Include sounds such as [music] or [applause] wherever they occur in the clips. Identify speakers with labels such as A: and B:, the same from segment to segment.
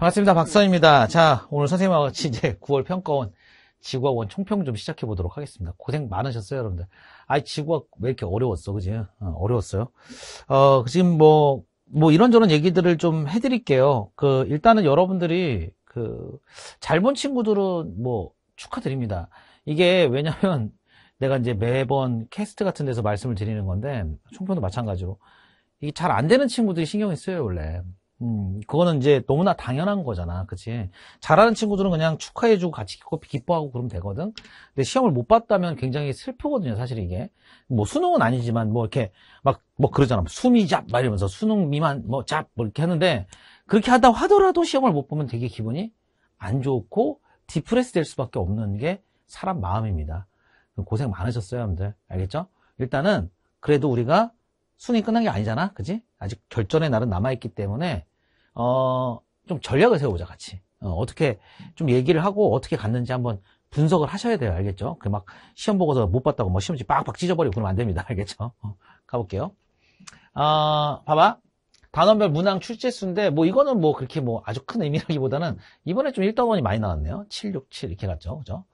A: 반갑습니다. 박선입니다. 자, 오늘 선생님하고 같이 이제 9월 [laughs] 평가원 지구학원 총평 좀 시작해 보도록 하겠습니다. 고생 많으셨어요, 여러분들. 아이, 지구학 왜 이렇게 어려웠어, 그지? 어, 려웠어요 어, 그 지금 뭐, 뭐 이런저런 얘기들을 좀 해드릴게요. 그, 일단은 여러분들이 그, 잘 본 친구들은 뭐, 축하드립니다. 이게 왜냐면 내가 이제 매번 캐스트 같은 데서 말씀을 드리는 건데, 총평도 마찬가지로. 이게 잘 안 되는 친구들이 신경이 쓰여요, 원래. 음, 그거는 이제 너무나 당연한 거잖아. 그치? 잘하는 친구들은 그냥 축하해주고 같이 기뻐, 하고 그러면 되거든? 근데 시험을 못 봤다면 굉장히 슬프거든요, 사실 이게. 뭐 수능은 아니지만, 뭐 이렇게 막, 뭐 그러잖아. 수이 뭐 잡, 막 이러면서 수능 미만, 뭐 잡, 뭐 이렇게 하는데, 그렇게 하다 하더라도 시험을 못 보면 되게 기분이 안 좋고, 디프레스 될 수밖에 없는 게 사람 마음입니다. 고생 많으셨어요, 여러분들. 알겠죠? 일단은, 그래도 우리가 수능이 끝난 게 아니잖아. 그지? 아직 결전의 날은 남아있기 때문에, 어, 좀 전략을 세워보자 같이 어, 떻게좀 얘기를 하고 어떻게 갔는지 한번 분석을 하셔야 돼요 알겠죠 그 막 시험 보고서 못 봤다고 뭐 시험지 빡빡 찢어버리고 그러면 안 됩니다 [laughs] 알겠죠 어, 가볼게요 어, 봐봐 단원별 문항 출제수인데 뭐 이거는 뭐 그렇게 뭐 아주 큰 의미라기보다는 이번에 좀 1단원이 많이 나왔네요 767 이렇게 갔죠 그죠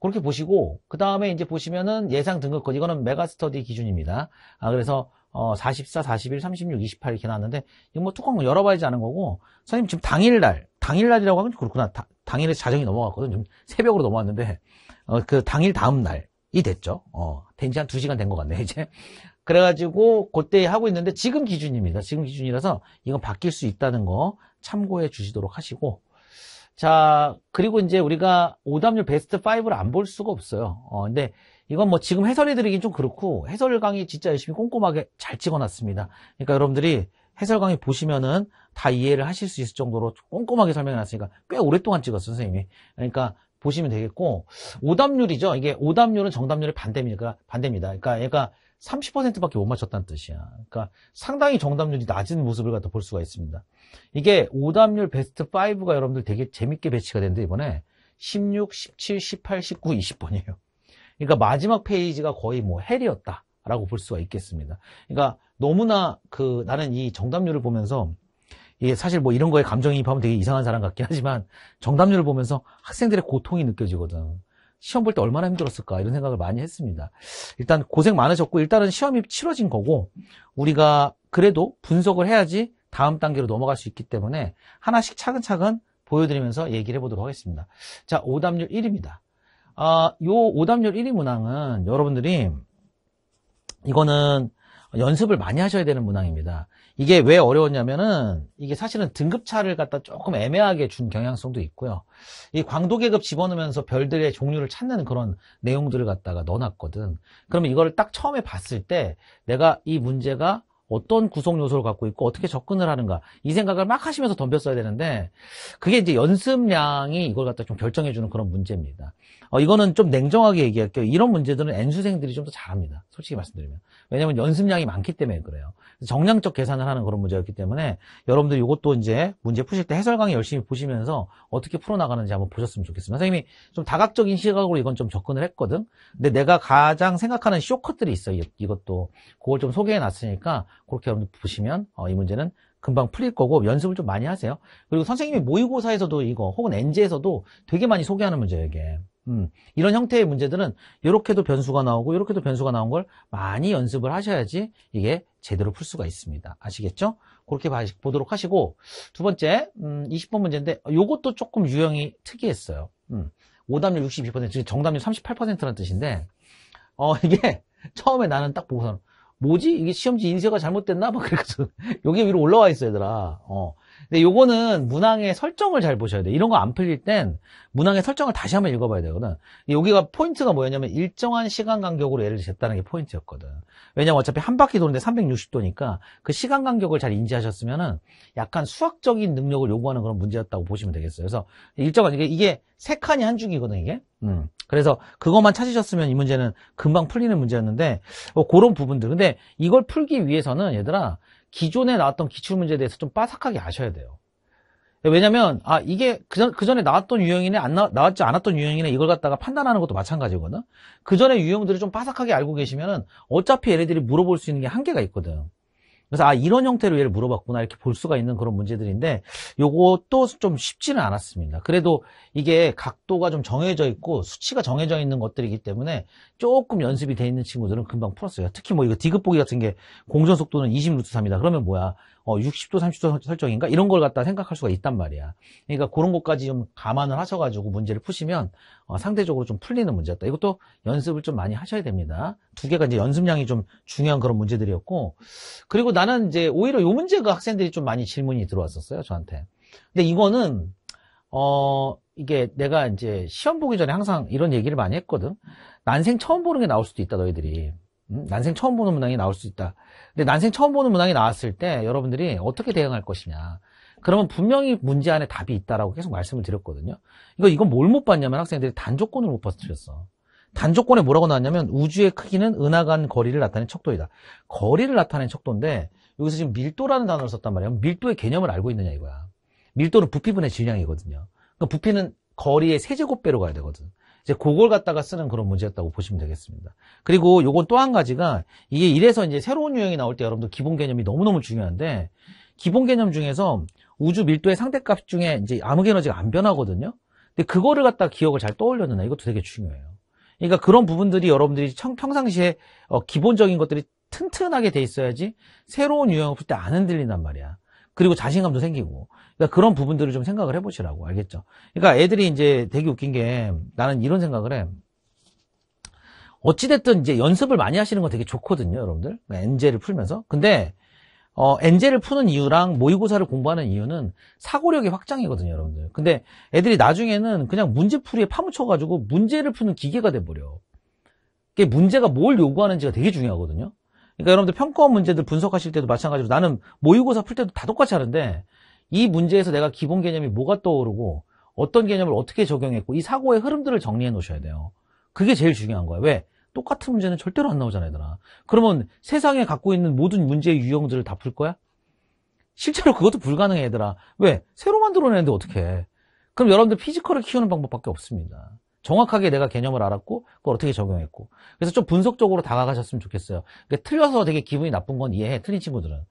A: 그렇게 보시고 그 다음에 이제 보시면은 예상 등급권 이거는 메가스터디 기준입니다 아 그래서 어, 44, 41, 36, 28 이렇게 나왔는데 이거 뭐 뚜껑 열어봐야지 아는 거고 선생님 지금 당일날 당일날이라고 하면 그렇구나 다, 당일에 자정이 넘어갔거든 좀 새벽으로 넘어왔는데 어, 그 당일 다음 날이 됐죠 어, 된지 한 2시간 된 것 같네 이제 [laughs] 그래가지고 그때 하고 있는데 지금 기준입니다 지금 기준이라서 이건 바뀔 수 있다는 거 참고해 주시도록 하시고 자 그리고 이제 우리가 오답률 베스트 5를 안 볼 수가 없어요 어, 근데 이건 뭐 지금 해설해드리긴 좀 그렇고 해설 강의 진짜 열심히 꼼꼼하게 잘 찍어놨습니다. 그러니까 여러분들이 해설 강의 보시면은 다 이해를 하실 수 있을 정도로 꼼꼼하게 설명해놨으니까 꽤 오랫동안 찍었어 선생님이. 그러니까 보시면 되겠고 오답률이죠. 이게 오답률은 정답률의 반대입니다. 반대입니다. 그러니까 얘가 30%밖에 못 맞췄다는 뜻이야. 그러니까 상당히 정답률이 낮은 모습을 갖다 볼 수가 있습니다. 이게 오답률 베스트 5가 여러분들 되게 재밌게 배치가 됐는데 이번에 16, 17, 18, 19, 20번이에요. 그러니까 마지막 페이지가 거의 뭐 헬이었다라고 볼 수가 있겠습니다. 그러니까 너무나 그 나는 이 정답률을 보면서 이게 사실 뭐 이런 거에 감정이입하면 되게 이상한 사람 같긴 하지만 정답률을 보면서 학생들의 고통이 느껴지거든. 시험 볼 때 얼마나 힘들었을까 이런 생각을 많이 했습니다. 일단 고생 많으셨고 일단은 시험이 치러진 거고 우리가 그래도 분석을 해야지 다음 단계로 넘어갈 수 있기 때문에 하나씩 차근차근 보여드리면서 얘기를 해보도록 하겠습니다. 자, 오답률 1입니다. 아, 요 오답률 1위 문항은 여러분들이 이거는 연습을 많이 하셔야 되는 문항입니다. 이게 왜 어려웠냐면은 이게 사실은 등급차를 갖다 조금 애매하게 준 경향성도 있고요. 이 광도 계급 집어넣으면서 별들의 종류를 찾는 그런 내용들을 갖다가 넣어놨거든. 그러면 이거를 딱 처음에 봤을 때 내가 이 문제가 어떤 구성 요소를 갖고 있고 어떻게 접근을 하는가 이 생각을 막 하시면서 덤볐어야 되는데 그게 이제 연습량이 이걸 갖다 좀 결정해 주는 그런 문제입니다. 어, 이거는 좀 냉정하게 얘기할게요. 이런 문제들은 N수생들이 좀 더 잘합니다. 솔직히 말씀드리면 왜냐하면 연습량이 많기 때문에 그래요. 정량적 계산을 하는 그런 문제였기 때문에 여러분들 이것도 이제 문제 푸실 때 해설 강의 열심히 보시면서 어떻게 풀어나가는지 한번 보셨으면 좋겠습니다. 선생님이 좀 다각적인 시각으로 이건 좀 접근을 했거든. 근데 내가 가장 생각하는 쇼컷들이 있어요. 이것도. 그걸 좀 소개해 놨으니까 그렇게 여러분들 보시면 어, 이 문제는 금방 풀릴 거고 연습을 좀 많이 하세요. 그리고 선생님이 모의고사에서도 이거 혹은 엔지에서도 되게 많이 소개하는 문제예요, 이게. 음, 이런 형태의 문제들은 이렇게도 변수가 나오고 이렇게도 변수가 나온 걸 많이 연습을 하셔야지 이게 제대로 풀 수가 있습니다. 아시겠죠? 그렇게 보도록 하시고 두 번째 음, 20번 문제인데 이것도 조금 유형이 특이했어요. 음, 오답률 62%, 정답률 38%라는 뜻인데 어, [laughs] 이게 처음에 나는 딱 보고서 뭐지? 이게 시험지 인쇄가 잘못됐나? 막 그래서 [laughs] 여기 위로 올라와 있어 얘들아. 어, 근데 요거는 문항의 설정을 잘 보셔야 돼. 이런 거 안 풀릴 땐 문항의 설정을 다시 한번 읽어봐야 되거든. 여기가 포인트가 뭐였냐면 일정한 시간 간격으로 얘를 쟀다는 게 포인트였거든. 왜냐면 어차피 한 바퀴 도는데 360도니까 그 시간 간격을 잘 인지하셨으면은 약간 수학적인 능력을 요구하는 그런 문제였다고 보시면 되겠어요. 그래서 일정한 이게 이게 세 칸이 한 줄이거든 이게. 음. 그래서 그것만 찾으셨으면 이 문제는 금방 풀리는 문제였는데 뭐 그런 부분들. 근데 이걸 풀기 위해서는 얘들아 기존에 나왔던 기출문제에 대해서 좀 빠삭하게 아셔야 돼요. 왜냐면, 아, 이게 그 전에 나왔던 유형이네, 안 나, 왔지 않았던 유형이네, 이걸 갖다가 판단하는 것도 마찬가지거든? 그 전에 유형들을 좀 빠삭하게 알고 계시면은 어차피 얘네들이 물어볼 수 있는 게 한계가 있거든. 그래서 아 이런 형태로 얘를 물어봤구나 이렇게 볼 수가 있는 그런 문제들인데 요것도 좀 쉽지는 않았습니다. 그래도 이게 각도가 좀 정해져 있고 수치가 정해져 있는 것들이기 때문에 조금 연습이 돼 있는 친구들은 금방 풀었어요. 특히 뭐 이거 디귿보기 같은 게 공전 속도는 20루트 3이다. 그러면 뭐야? 어, 60도, 30도 설정인가? 이런 걸 갖다 생각할 수가 있단 말이야. 그러니까 그런 것까지 좀 감안을 하셔가지고 문제를 푸시면 어, 상대적으로 좀 풀리는 문제였다. 이것도 연습을 좀 많이 하셔야 됩니다. 두 개가 이제 연습량이 좀 중요한 그런 문제들이었고 그리고 나는 이제 오히려 이 문제가 학생들이 좀 많이 질문이 들어왔었어요. 저한테. 근데 이거는 어, 이게 내가 이제 시험 보기 전에 항상 이런 얘기를 많이 했거든. 난생 처음 보는 게 나올 수도 있다, 너희들이. 난생 처음 보는 문항이 나올 수 있다. 근데 난생 처음 보는 문항이 나왔을 때 여러분들이 어떻게 대응할 것이냐. 그러면 분명히 문제 안에 답이 있다라고 계속 말씀을 드렸거든요. 이거 이건 뭘 못 봤냐면 학생들이 단조건을 못 봤었어. 단조건에 뭐라고 나왔냐면 우주의 크기는 은하간 거리를 나타낸 척도이다. 거리를 나타낸 척도인데 여기서 지금 밀도라는 단어를 썼단 말이에요. 밀도의 개념을 알고 있느냐 이거야. 밀도는 부피분의 질량이거든요. 그러니까 부피는 거리의 세제곱배로 가야 되거든. 이제 그걸 갖다가 쓰는 그런 문제였다고 보시면 되겠습니다. 그리고 요건 또 한 가지가 이게 이래서 이제 새로운 유형이 나올 때 여러분들 기본 개념이 너무너무 중요한데 기본 개념 중에서 우주 밀도의 상대값 중에 이제 암흑 에너지가 안 변하거든요. 근데 그거를 갖다 가 기억을 잘떠올렸놓나 이것도 되게 중요해요. 그러니까 그런 부분들이 여러분들이 평상시에 어, 기본적인 것들이 튼튼하게 돼 있어야지 새로운 유형을 풀때안 흔들린단 말이야. 그리고 자신감도 생기고 그러니까 그런 부분들을 좀 생각을 해보시라고 알겠죠 그러니까 애들이 이제 되게 웃긴 게 나는 이런 생각을 해 어찌됐든 이제 연습을 많이 하시는 건 되게 좋거든요 여러분들 그러니까 엔젤을 풀면서 근데 어, 엔젤을 푸는 이유랑 모의고사를 공부하는 이유는 사고력의 확장이거든요, 여러분들. 근데 애들이 나중에는 그냥 문제풀이에 파묻혀가지고 문제를 푸는 기계가 돼버려. 그게 문제가 뭘 요구하는지가 되게 중요하거든요. 그러니까 여러분들 평가원 문제들 분석하실 때도 마찬가지로 나는 모의고사 풀 때도 다 똑같이 하는데 이 문제에서 내가 기본 개념이 뭐가 떠오르고 어떤 개념을 어떻게 적용했고 이 사고의 흐름들을 정리해 놓으셔야 돼요. 그게 제일 중요한 거예요. 왜? 똑같은 문제는 절대로 안 나오잖아요, 얘들아. 그러면 세상에 갖고 있는 모든 문제의 유형들을 다 풀 거야? 실제로 그것도 불가능해, 얘들아. 왜? 새로 만들어내는데 어떻게 해? 그럼 여러분들 피지컬을 키우는 방법밖에 없습니다. 정확하게 내가 개념을 알았고 그걸 어떻게 적용했고 그래서 좀 분석적으로 다가가셨으면 좋겠어요 그러니까 틀려서 되게 기분이 나쁜 건 이해해 틀린 친구들은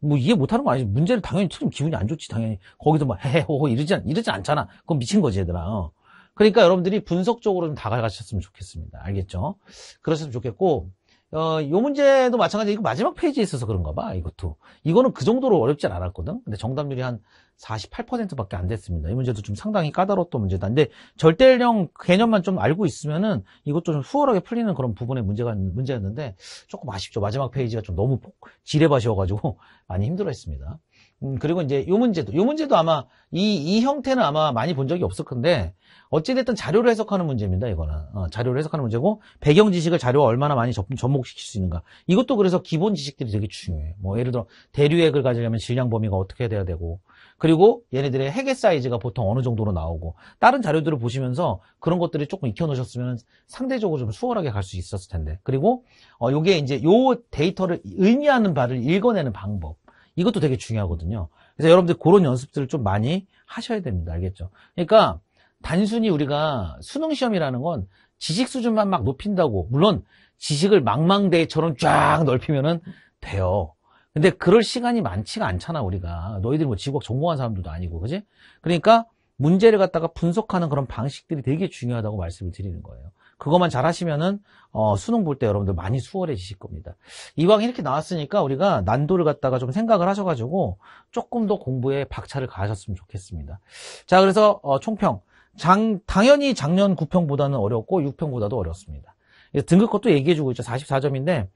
A: 뭐 이해 못하는 거 아니지 문제를 당연히 틀리면 기분이 안 좋지 당연히 거기도막 헤헤호호 이러지, 않, 이러지 않잖아 그건 미친 거지 얘들아 어. 그러니까 여러분들이 분석적으로 좀 다가가셨으면 좋겠습니다 알겠죠? 그러셨으면 좋겠고 어, 요 문제도 마찬가지, 이거 마지막 페이지에 있어서 그런가 봐, 이것도. 이거는 그 정도로 어렵진 않았거든? 근데 정답률이 한 48%밖에 안 됐습니다. 이 문제도 좀 상당히 까다로웠던 문제다. 근데 절대령 개념만 좀 알고 있으면은 이것도 좀 수월하게 풀리는 그런 부분의 문제가, 문제였는데 조금 아쉽죠. 마지막 페이지가 좀 너무 지뢰밭이어가지고 [laughs] 많이 힘들어 했습니다. 음, 그리고 이제 요 문제도, 요 문제도 아마 이, 이 형태는 아마 많이 본 적이 없을 건데, 어찌됐든 자료를 해석하는 문제입니다, 이거는. 어, 자료를 해석하는 문제고, 배경 지식을 자료와 얼마나 많이 접, 접목시킬 수 있는가. 이것도 그래서 기본 지식들이 되게 중요해. 요 뭐, 예를 들어, 대류액을 가지려면 질량 범위가 어떻게 돼야 되고, 그리고 얘네들의 해계 사이즈가 보통 어느 정도로 나오고, 다른 자료들을 보시면서 그런 것들을 조금 익혀놓으셨으면 상대적으로 좀 수월하게 갈 수 있었을 텐데. 그리고, 어, 요게 이제 요 데이터를 의미하는 바를 읽어내는 방법. 이것도 되게 중요하거든요. 그래서 여러분들 그런 연습들을 좀 많이 하셔야 됩니다. 알겠죠? 그러니까 단순히 우리가 수능 시험이라는 건 지식 수준만 막 높인다고 물론 지식을 망망대해처럼 쫙 넓히면은 돼요. 근데 그럴 시간이 많지가 않잖아 우리가 너희들 뭐 지구학 전공한 사람들도 아니고 그지? 그러니까 문제를 갖다가 분석하는 그런 방식들이 되게 중요하다고 말씀을 드리는 거예요. 그것만 잘하시면은 어, 수능 볼 때 여러분들 많이 수월해지실 겁니다. 이왕 이렇게 나왔으니까 우리가 난도를 갖다가 좀 생각을 하셔가지고 조금 더 공부에 박차를 가하셨으면 좋겠습니다. 자, 그래서 어, 총평. 장, 당연히 작년 9평보다는 어렵고 6평보다도 어렵습니다. 등급 것도 얘기해주고 있죠. 44점인데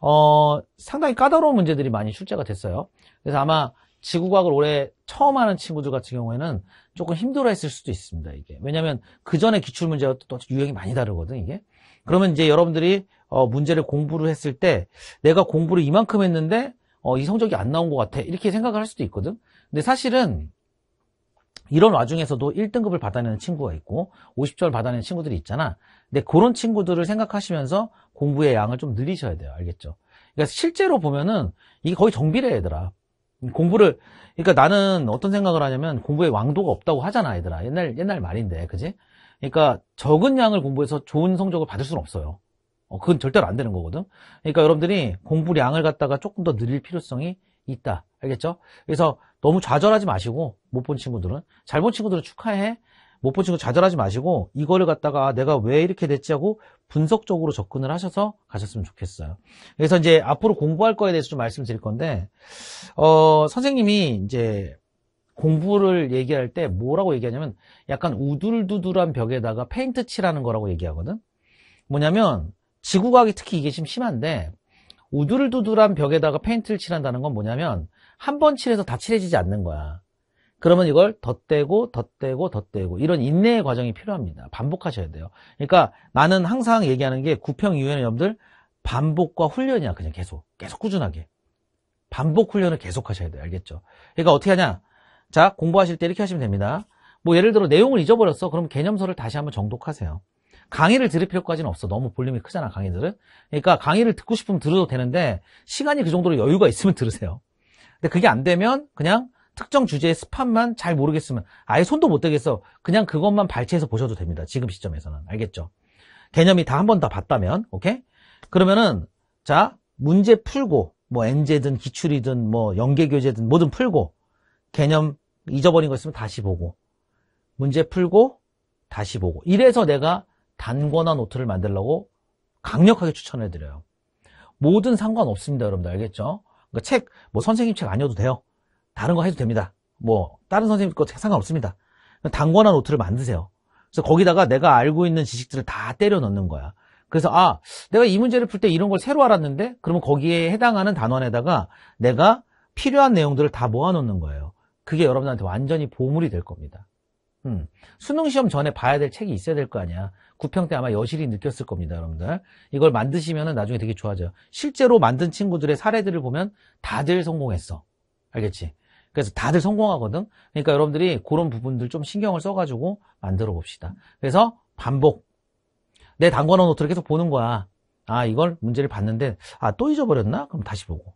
A: 어, 상당히 까다로운 문제들이 많이 출제가 됐어요. 그래서 아마 지구과학을 올해 처음 하는 친구들 같은 경우에는 조금 힘들어 했을 수도 있습니다, 이게. 왜냐면 그 전에 기출문제와 또 유형이 많이 다르거든, 이게. 그러면 이제 여러분들이, 어, 문제를 공부를 했을 때 내가 공부를 이만큼 했는데, 어, 이 성적이 안 나온 것 같아. 이렇게 생각을 할 수도 있거든. 근데 사실은 이런 와중에서도 1등급을 받아내는 친구가 있고 50점을 받아내는 친구들이 있잖아. 근데 그런 친구들을 생각하시면서 공부의 양을 좀 늘리셔야 돼요. 알겠죠? 그러니까 실제로 보면은 이게 거의 정비례 얘들아. 공부를 그러니까 나는 어떤 생각을 하냐면 공부에 왕도가 없다고 하잖아 얘들아 옛날 옛날 말인데 그지 그러니까 적은 양을 공부해서 좋은 성적을 받을 수는 없어요 어, 그건 절대로 안 되는 거거든 그러니까 여러분들이 공부량을 갖다가 조금 더 늘릴 필요성이 있다 알겠죠 그래서 너무 좌절하지 마시고 못 본 친구들은 잘 본 친구들은 축하해 못 보신 거 좌절하지 마시고 이거를 갖다가 내가 왜 이렇게 됐지 하고 분석적으로 접근을 하셔서 가셨으면 좋겠어요. 그래서 이제 앞으로 공부할 거에 대해서 좀 말씀드릴 건데 어, 선생님이 이제 공부를 얘기할 때 뭐라고 얘기하냐면 약간 우둘두둘한 벽에다가 페인트 칠하는 거라고 얘기하거든. 뭐냐면 지구과학이 특히 이게 좀 심한데 우둘두둘한 벽에다가 페인트를 칠한다는 건 뭐냐면 한 번 칠해서 다 칠해지지 않는 거야. 그러면 이걸 덧대고 덧대고 덧대고 이런 인내의 과정이 필요합니다. 반복하셔야 돼요. 그러니까 나는 항상 얘기하는 게 구평 이후에는 여러분들 반복과 훈련이야 그냥 계속 계속 꾸준하게 반복 훈련을 계속 하셔야 돼요. 알겠죠? 그러니까 어떻게 하냐? 자 공부하실 때 이렇게 하시면 됩니다. 뭐 예를 들어 내용을 잊어버렸어. 그럼 개념서를 다시 한번 정독하세요. 강의를 들을 필요까지는 없어. 너무 볼륨이 크잖아, 강의들은. 그러니까 강의를 듣고 싶으면 들어도 되는데, 시간이 그 정도로 여유가 있으면 들으세요. 근데 그게 안 되면 그냥 특정 주제의 스팟만 잘 모르겠으면 아예 손도 못 대겠어. 그냥 그것만 발췌해서 보셔도 됩니다. 지금 시점에서는. 알겠죠? 개념이 다 한 번 다 봤다면, 오케이? 그러면은, 자, 문제 풀고, 뭐, 엔제든 기출이든, 뭐, 연계교재든 뭐든 풀고, 개념 잊어버린 거 있으면 다시 보고, 문제 풀고, 다시 보고. 이래서 내가 단권화 노트를 만들려고 강력하게 추천해드려요. 모든 상관없습니다, 여러분들. 알겠죠? 그러니까 책, 뭐, 선생님 책 아니어도 돼요. 다른 거 해도 됩니다. 뭐 다른 선생님 거 상관없습니다. 단권화 노트를 만드세요. 그래서 거기다가 내가 알고 있는 지식들을 다 때려 넣는 거야. 그래서 아 내가 이 문제를 풀 때 이런 걸 새로 알았는데 그러면 거기에 해당하는 단원에다가 내가 필요한 내용들을 다 모아놓는 거예요. 그게 여러분한테 완전히 보물이 될 겁니다. 음, 수능 시험 전에 봐야 될 책이 있어야 될 거 아니야. 구평 때 아마 여실히 느꼈을 겁니다, 여러분들. 이걸 만드시면 나중에 되게 좋아져요. 실제로 만든 친구들의 사례들을 보면 다들 성공했어. 알겠지? 그래서 다들 성공하거든. 그러니까 여러분들이 그런 부분들 좀 신경을 써가지고 만들어 봅시다. 그래서 반복. 내 단권어 노트를 계속 보는 거야. 아, 이걸 문제를 봤는데, 아, 또 잊어버렸나? 그럼 다시 보고.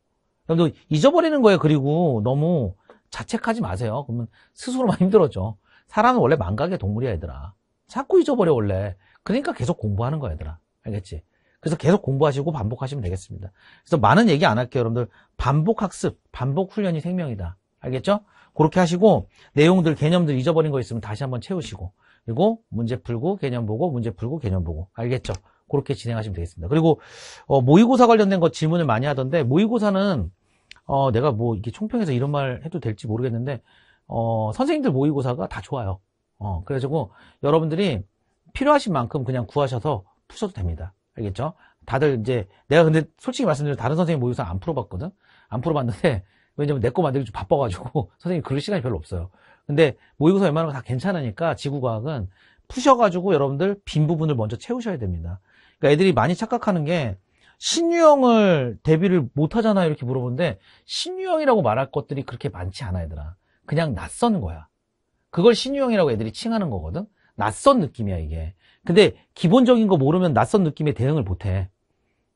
A: 여러분 잊어버리는 거예요. 그리고 너무 자책하지 마세요. 그러면 스스로만 힘들어져. 사람은 원래 망각의 동물이야, 얘들아. 자꾸 잊어버려, 원래. 그러니까 계속 공부하는 거야, 얘들아. 알겠지? 그래서 계속 공부하시고 반복하시면 되겠습니다. 그래서 많은 얘기 안 할게요, 여러분들. 반복 학습, 반복 훈련이 생명이다. 알겠죠? 그렇게 하시고 내용들 개념들 잊어버린 거 있으면 다시 한번 채우시고 그리고 문제 풀고 개념 보고 문제 풀고 개념 보고 알겠죠? 그렇게 진행하시면 되겠습니다. 그리고 어, 모의고사 관련된 거 질문을 많이 하던데 모의고사는 어, 내가 뭐 이게 렇총평해서 이런 말 해도 될지 모르겠는데 어, 선생님들 모의고사가 다 좋아요. 어, 그래가지고 여러분들이 필요하신 만큼 그냥 구하셔서 푸셔도 됩니다. 알겠죠? 다들 이제 내가 근데 솔직히 말씀드리면 다른 선생님 모의고사 안 풀어봤거든. 안 풀어봤는데 왜냐면 내 거 만들기 좀 바빠가지고 [laughs] 선생님 그럴 시간이 별로 없어요. 근데 모의고사 웬만하면 다 괜찮으니까 지구과학은 푸셔가지고 여러분들 빈 부분을 먼저 채우셔야 됩니다. 그러니까 애들이 많이 착각하는 게 신유형을 대비를 못하잖아 이렇게 물어보는데 신유형이라고 말할 것들이 그렇게 많지 않아 얘들아. 그냥 낯선 거야. 그걸 신유형이라고 애들이 칭하는 거거든. 낯선 느낌이야 이게. 근데 기본적인 거 모르면 낯선 느낌에 대응을 못해.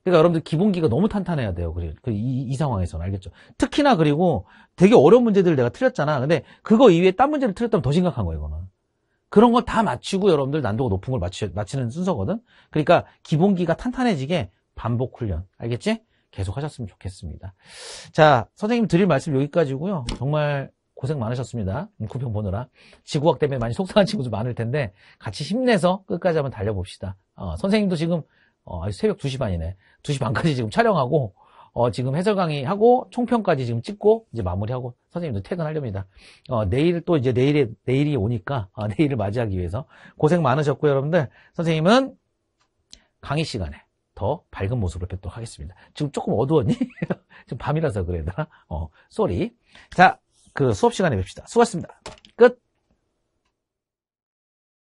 A: 그러니까 여러분들 기본기가 너무 탄탄해야 돼요. 그 이, 이 상황에서는 알겠죠. 특히나 그리고 되게 어려운 문제들 내가 틀렸잖아. 근데 그거 이외에 딴 문제를 틀렸다면 더 심각한 거예요. 이거는 그런 거 다 맞추고 여러분들 난도가 높은 걸 맞추, 맞히는 순서거든. 그러니까 기본기가 탄탄해지게 반복 훈련 알겠지? 계속 하셨으면 좋겠습니다. 자 선생님 드릴 말씀 여기까지고요. 정말 고생 많으셨습니다. 구평 보느라. 지구학 때문에 많이 속상한 친구들 많을 텐데 같이 힘내서 끝까지 한번 달려봅시다. 어, 선생님도 지금 어, 새벽 2시 반이네. 2시 반까지 지금 촬영하고, 어, 지금 해설 강의하고, 총평까지 지금 찍고, 이제 마무리하고, 선생님도 퇴근하렵니다. 어, 내일 또 이제 내일에, 내일이 오니까, 어, [laughs] 내일을 맞이하기 위해서. 고생 많으셨고요, 여러분들. 선생님은 강의 시간에 더 밝은 모습으로 뵙도록 하겠습니다. 지금 조금 어두웠니? [laughs] 지금 밤이라서 그래야 나 어, 쏘리. 자, 그 수업 시간에 뵙시다. 수고하셨습니다. 끝!